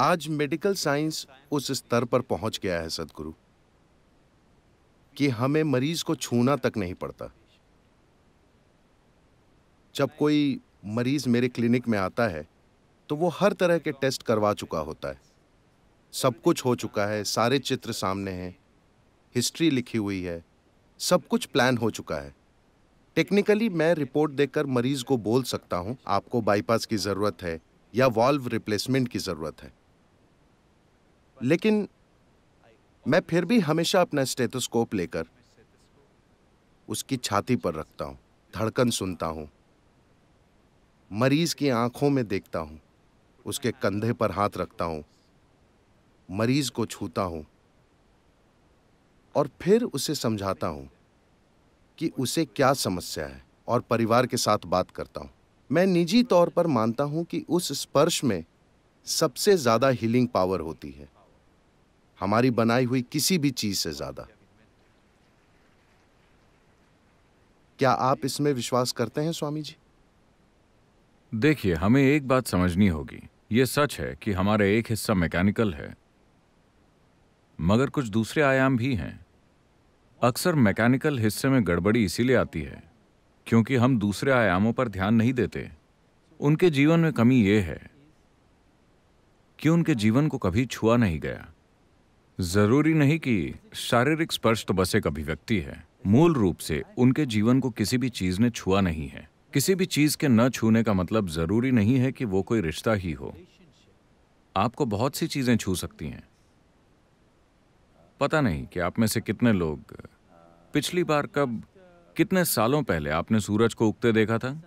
आज medical science उस स्तर पर पहुंच गया है सदगुरु कि हमें मरीज को छूना तक नहीं पड़ता जब कोई मरीज मेरे क्लिनिक में आता है तो वो हर तरह के टेस्ट करवा चुका होता है सब कुछ हो चुका है सारे चित्र सामने हैं हिस्ट्री लिखी हुई है सब कुछ प्लान हो चुका है टेक्निकली मैं रिपोर्ट देकर मरीज को बोल सकता हूं आपको बाईपास की ज़रूरत है या वॉल्व रिप्लेसमेंट की ज़रूरत है लेकिन मैं फिर भी हमेशा अपना स्टेथोस्कोप लेकर उसकी छाती पर रखता हूं धड़कन सुनता हूं मरीज की आंखों में देखता हूं उसके कंधे पर हाथ रखता हूं मरीज को छूता हूं और फिर उसे समझाता हूं कि उसे क्या समस्या है और परिवार के साथ बात करता हूं मैं निजी तौर पर मानता हूं कि उस स्पर्श में सबसे ज़्यादा हीलिंग पावर होती है हमारी बनाई हुई किसी भी चीज से ज्यादा क्या आप इसमें विश्वास करते हैं स्वामी जी देखिए हमें एक बात समझनी होगी ये सच है कि हमारा एक हिस्सा मैकेनिकल है मगर कुछ दूसरे आयाम भी हैं अक्सर मैकेनिकल हिस्से में गड़बड़ी इसीलिए आती है क्योंकि हम दूसरे आयामों पर ध्यान नहीं देते उनके जीवन में कमी यह है कि उनके जीवन को कभी छुआ नहीं गया जरूरी नहीं कि शारीरिक स्पर्श तो बस एक अभिव्यक्ति है मूल रूप से उनके जीवन को किसी भी चीज ने छुआ नहीं है किसी भी चीज के न छूने का मतलब जरूरी नहीं है कि वो कोई रिश्ता ही हो आपको बहुत सी चीजें छू सकती हैं पता नहीं कि आप में से कितने लोग पिछली बार कब कितने सालों पहले आपने सूरज को उगते देखा था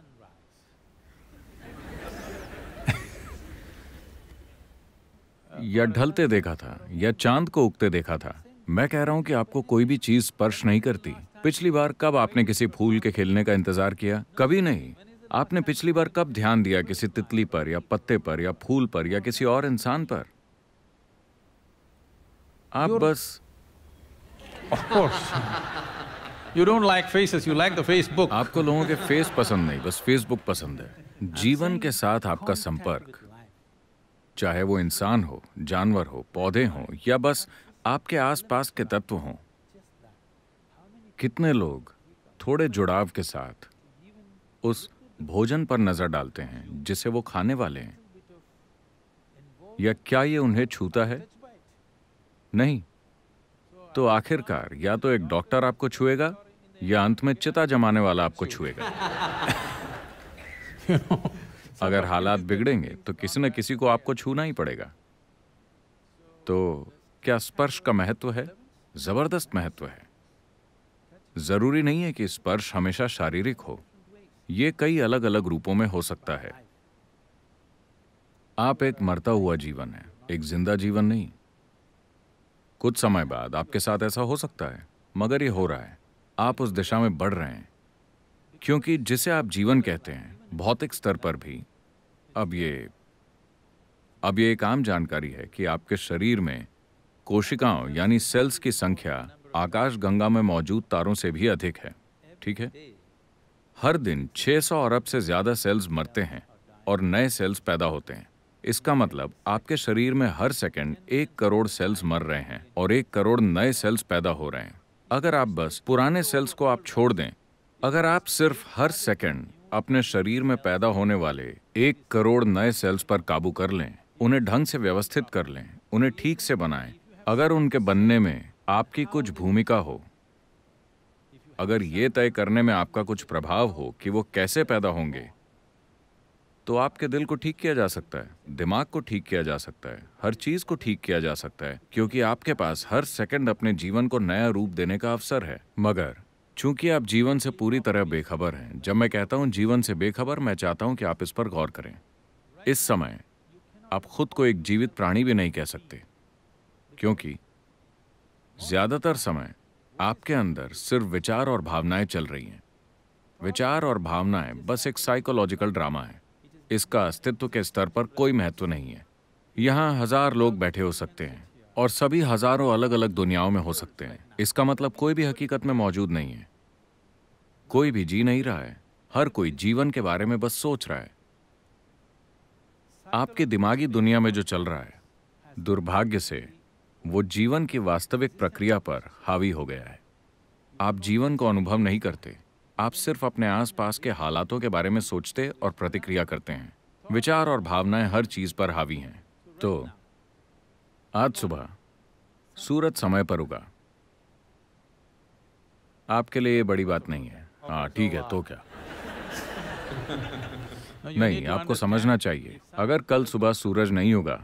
या ढलते देखा था या चांद को उगते देखा था मैं कह रहा हूँ कि आपको कोई भी चीज स्पर्श नहीं करती पिछली बार कब आपने किसी फूल के खिलने का इंतजार किया कभी नहीं आपने पिछली बार कब ध्यान दिया किसी तितली पर या पत्ते पर या फूल पर या किसी और इंसान पर आप बस you don't like don't you like the Facebook आपको लोगों के फेस पसंद नहीं बस फेसबुक पसंद है जीवन के साथ आपका संपर्क चाहे वो इंसान हो जानवर हो पौधे हो या बस आपके आसपास के तत्व हों कितने लोग थोड़े जुड़ाव के साथ उस भोजन पर नजर डालते हैं जिसे वो खाने वाले हैं या क्या ये उन्हें छूता है नहीं तो आखिरकार या तो एक डॉक्टर आपको छुएगा या अंत में चिता जमाने वाला आपको छुएगा अगर हालात बिगड़ेंगे तो किसी न किसी को आपको छूना ही पड़ेगा तो क्या स्पर्श का महत्व है जबरदस्त महत्व है जरूरी नहीं है कि स्पर्श हमेशा शारीरिक हो यह कई अलग अलग रूपों में हो सकता है आप एक मरता हुआ जीवन है एक जिंदा जीवन नहीं कुछ समय बाद आपके साथ ऐसा हो सकता है मगर यह हो रहा है आप उस दिशा में बढ़ रहे हैं क्योंकि जिसे आप जीवन कहते हैं भौतिक स्तर पर भी अब ये अब ये एक आम जानकारी है कि आपके शरीर में कोशिकाओं यानी सेल्स की संख्या आकाशगंगा में मौजूद तारों से भी अधिक है ठीक है हर दिन 600 अरब से ज्यादा सेल्स मरते हैं और नए सेल्स पैदा होते हैं इसका मतलब आपके शरीर में हर सेकंड एक करोड़ सेल्स मर रहे हैं और एक करोड़ नए सेल्स पैदा हो रहे हैं अगर आप बस पुराने सेल्स को आप छोड़ दें अगर आप सिर्फ हर सेकंड अपने शरीर में पैदा होने वाले एक करोड़ नए सेल्स पर काबू कर लें उन्हें ढंग से व्यवस्थित कर लें उन्हें ठीक से बनाएं अगर उनके बनने में आपकी कुछ भूमिका हो अगर ये तय करने में आपका कुछ प्रभाव हो कि वो कैसे पैदा होंगे तो आपके दिल को ठीक किया जा सकता है दिमाग को ठीक किया जा सकता है हर चीज को ठीक किया जा सकता है क्योंकि आपके पास हर सेकंड अपने जीवन को नया रूप देने का अवसर है मगर चूंकि आप जीवन से पूरी तरह बेखबर हैं जब मैं कहता हूं जीवन से बेखबर मैं चाहता हूं कि आप इस पर गौर करें इस समय आप खुद को एक जीवित प्राणी भी नहीं कह सकते क्योंकि ज्यादातर समय आपके अंदर सिर्फ विचार और भावनाएं चल रही हैं विचार और भावनाएं बस एक साइकोलॉजिकल ड्रामा है इसका अस्तित्व के स्तर पर कोई महत्व नहीं है यहां हजार लोग बैठे हो सकते हैं और सभी हजारों अलग अलग दुनियाओं में हो सकते हैं इसका मतलब कोई भी हकीकत में मौजूद नहीं है कोई भी जी नहीं रहा है हर कोई जीवन के बारे में बस सोच रहा है आपके दिमागी दुनिया में जो चल रहा है दुर्भाग्य से वो जीवन की वास्तविक प्रक्रिया पर हावी हो गया है आप जीवन को अनुभव नहीं करते आप सिर्फ अपने आसपास के हालातों के बारे में सोचते और प्रतिक्रिया करते हैं विचार और भावनाएं हर चीज पर हावी हैं तो आज सुबह सूरत समय पर उगा आपके लिए ये बड़ी बात नहीं है हाँ ठीक तो है तो क्या नहीं आपको समझना चाहिए अगर कल सुबह सूरज नहीं होगा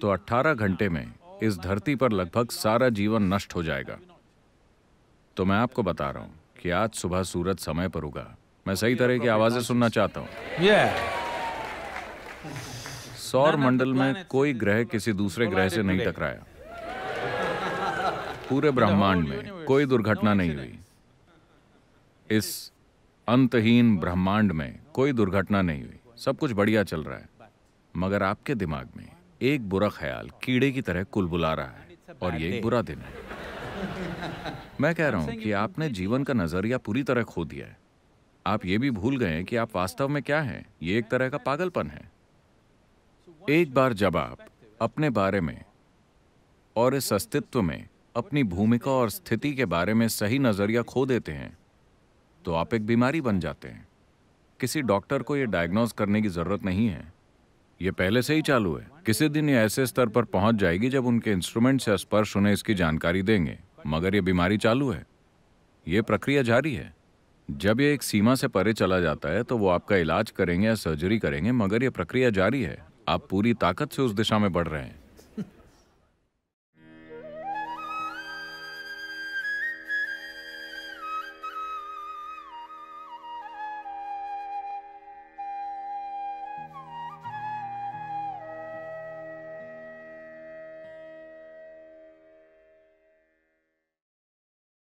तो 18 घंटे में इस धरती पर लगभग सारा जीवन नष्ट हो जाएगा तो मैं आपको बता रहा हूँ कि आज सुबह सूरज समय पर होगा मैं सही तरह की आवाजें सुनना चाहता हूँ yeah. सौर मंडल में कोई ग्रह किसी दूसरे ग्रह से नहीं टकराया पूरे ब्रह्मांड में कोई दुर्घटना नहीं हुई इस अंतहीन ब्रह्मांड में कोई दुर्घटना नहीं हुई सब कुछ बढ़िया चल रहा है मगर आपके दिमाग में एक बुरा ख्याल कीड़े की तरह कुलबुला रहा है और ये एक बुरा दिन है मैं कह रहा हूं कि आपने जीवन का नजरिया पूरी तरह खो दिया है आप ये भी भूल गए कि आप वास्तव में क्या हैं ये एक तरह का पागलपन है एक बार जब आप अपने बारे में और इस अस्तित्व में अपनी भूमिका और स्थिति के बारे में सही नजरिया खो देते हैं तो आप एक बीमारी बन जाते हैं किसी डॉक्टर को यह डायग्नोज करने की ज़रूरत नहीं है ये पहले से ही चालू है किसी दिन ये ऐसे स्तर पर पहुंच जाएगी जब उनके इंस्ट्रूमेंट से स्पर्श उन्हें इसकी जानकारी देंगे मगर यह बीमारी चालू है यह प्रक्रिया जारी है जब यह एक सीमा से परे चला जाता है तो वो आपका इलाज करेंगे या सर्जरी करेंगे मगर यह प्रक्रिया जारी है आप पूरी ताकत से उस दिशा में बढ़ रहे हैं